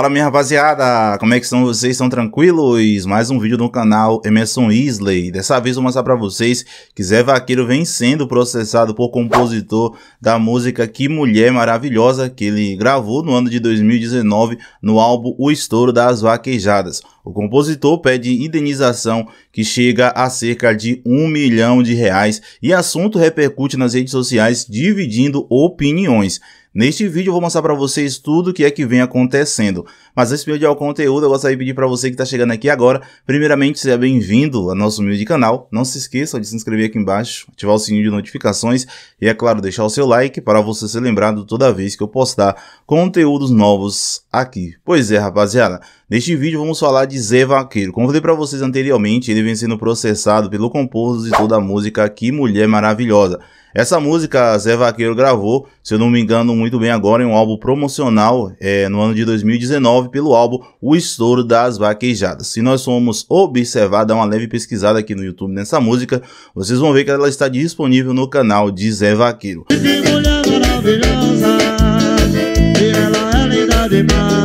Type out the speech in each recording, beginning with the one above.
Fala minha rapaziada, como é que estão vocês? Estão tranquilos? Mais um vídeo do canal Emerson Isley. Dessa vez vou mostrar pra vocês que Zé Vaqueiro vem sendo processado por compositor da música Que Mulher Maravilhosa que ele gravou no ano de 2019 no álbum O Estouro das Vaquejadas. O compositor pede indenização que chega a cerca de um milhão de reais e assunto repercute nas redes sociais dividindo opiniões. Neste vídeo eu vou mostrar para vocês tudo o que é que vem acontecendo. Mas antes de eu ao conteúdo, eu gostaria de pedir para você que está chegando aqui agora, primeiramente seja bem-vindo ao nosso humilde canal. Não se esqueça de se inscrever aqui embaixo, ativar o sininho de notificações e, é claro, deixar o seu like para você ser lembrado toda vez que eu postar conteúdos novos aqui. Pois é, rapaziada. Neste vídeo vamos falar de Zé Vaqueiro. Como falei para vocês anteriormente, ele vem sendo processado pelo compositor da música Que Mulher Maravilhosa. Essa música Zé Vaqueiro gravou, se eu não me engano muito bem agora, em um álbum promocional é, no ano de 2019 pelo álbum O Estouro das Vaquejadas. Se nós formos observar, dar uma leve pesquisada aqui no YouTube nessa música, vocês vão ver que ela está disponível no canal de Zé Vaqueiro. Que mulher maravilhosa, e ela é linda demais.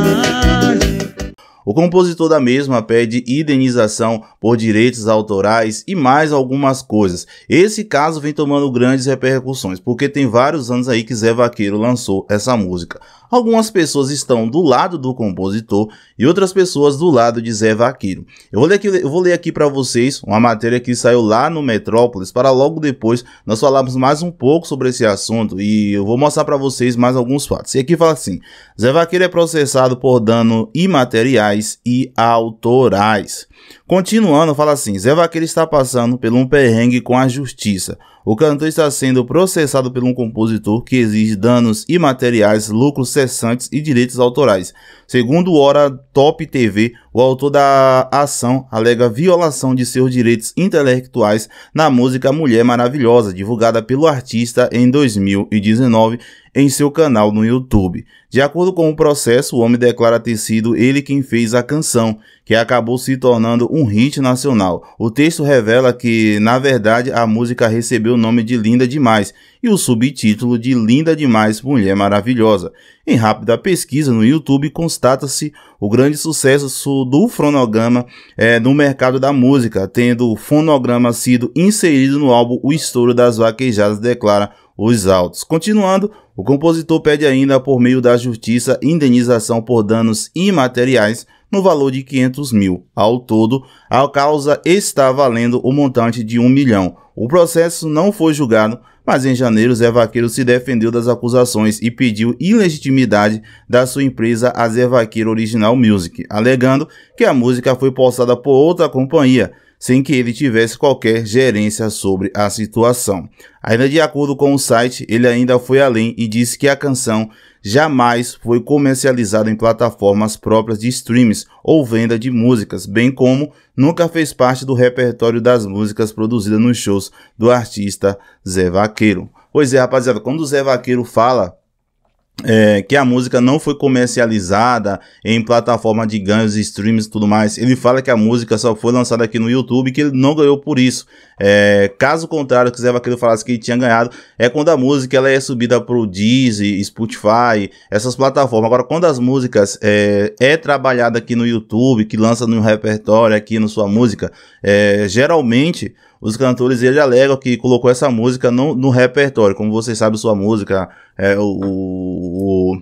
O compositor da mesma pede indenização por direitos autorais e mais algumas coisas. Esse caso vem tomando grandes repercussões, porque tem vários anos aí que Zé Vaqueiro lançou essa música. Algumas pessoas estão do lado do compositor e outras pessoas do lado de Zé Vaqueiro. Eu vou ler aqui, eu vou ler aqui para vocês uma matéria que saiu lá no Metrópolis para logo depois nós falarmos mais um pouco sobre esse assunto e eu vou mostrar para vocês mais alguns fatos. E aqui fala assim: Zé Vaqueiro é processado por dano imateriais e autorais. Continuando, fala assim: Zé Vaqueiro está passando por um perrengue com a justiça. O cantor está sendo processado por um compositor que exige danos imateriais, lucros cessantes e direitos autorais. Segundo Hora Top TV, o autor da ação alega violação de seus direitos intelectuais na música Mulher Maravilhosa, divulgada pelo artista em 2019 em seu canal no YouTube. De acordo com o processo, o homem declara ter sido ele quem fez a canção, que acabou se tornando um hit nacional. O texto revela que, na verdade, a música recebeu o nome de Linda Demais e o subtítulo de Linda Demais Mulher Maravilhosa. Em rápida pesquisa no YouTube, constata-se o grande sucesso do fonograma é, no mercado da música, tendo o fonograma sido inserido no álbum O Estouro das Vaquejadas, declara os autos. Continuando, o compositor pede ainda, por meio da justiça, indenização por danos imateriais no valor de 500 mil. Ao todo, a causa está valendo o montante de 1 milhão. O processo não foi julgado, mas em janeiro Zé Vaqueiro se defendeu das acusações e pediu ilegitimidade da sua empresa a Zé Vaqueiro Original Music, alegando que a música foi postada por outra companhia sem que ele tivesse qualquer gerência sobre a situação. Ainda de acordo com o site, ele ainda foi além e disse que a canção jamais foi comercializada em plataformas próprias de streams ou venda de músicas, bem como nunca fez parte do repertório das músicas produzidas nos shows do artista Zé Vaqueiro. Pois é, rapaziada, quando o Zé Vaqueiro fala é, que a música não foi comercializada em plataforma de ganhos, streams e tudo mais. Ele fala que a música só foi lançada aqui no YouTube, que ele não ganhou por isso. É, caso contrário, que Zé Vaqueiro falasse que ele tinha ganhado, é quando a música ela é subida para o Deezer, Spotify, essas plataformas. Agora, quando as músicas é, é trabalhada aqui no YouTube, que lança no repertório aqui no sua música, é, geralmente os cantores eles alegam que colocou essa música no, no repertório. Como vocês sabem, sua música é o, o,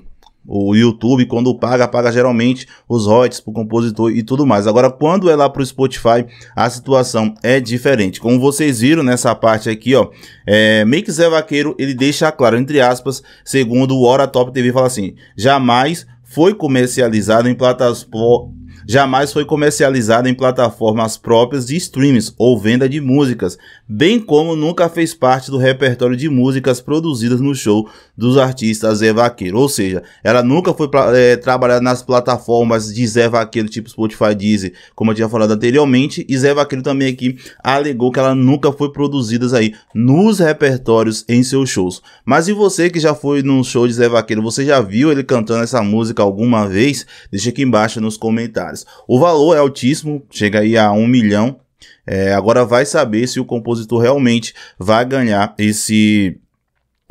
o YouTube, quando paga, paga geralmente os royalties para o compositor e tudo mais. Agora, quando é lá para o Spotify, a situação é diferente. Como vocês viram nessa parte aqui, ó, é, Zé Vaqueiro, ele deixa claro, entre aspas, segundo o Hora Top TV, fala assim, jamais foi comercializado em plataformas jamais foi comercializada em plataformas próprias de streams ou venda de músicas, bem como nunca fez parte do repertório de músicas produzidas no show dos artistas Zé Vaqueiro. Ou seja, ela nunca foi é, trabalhada nas plataformas de Zé Vaqueiro, tipo Spotify, Deezer, como eu tinha falado anteriormente, e Zé Vaqueiro também aqui alegou que ela nunca foi produzida aí nos repertórios em seus shows. Mas e você que já foi num show de Zé Vaqueiro, você já viu ele cantando essa música alguma vez? Deixa aqui embaixo nos comentários. O valor é altíssimo, chega aí a um milhão. É, agora vai saber se o compositor realmente vai ganhar esse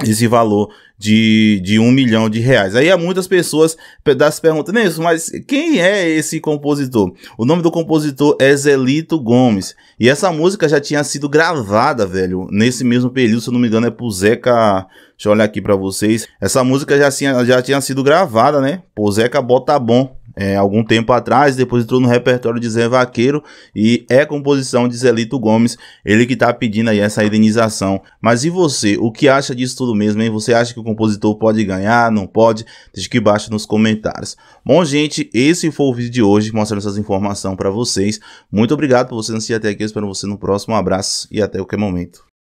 esse valor de, de um milhão de reais. Aí há muitas pessoas das perguntando isso, mas quem é esse compositor? O nome do compositor é Zelito Gomes. E essa música já tinha sido gravada, velho, nesse mesmo período, se eu não me engano, é pro Zeca. Deixa eu olhar aqui para vocês. Essa música já tinha, já tinha sido gravada, né? Por Zeca bom é, algum tempo atrás, depois entrou no repertório de Zé Vaqueiro e é composição de Zelito Gomes, ele que está pedindo aí essa indenização. Mas e você, o que acha disso tudo mesmo, hein? Você acha que o compositor pode ganhar, não pode? Deixa aqui embaixo nos comentários. Bom, gente, esse foi o vídeo de hoje, mostrando essas informações para vocês. Muito obrigado por você assistir até aqui, espero você no próximo, um abraço e até qualquer momento.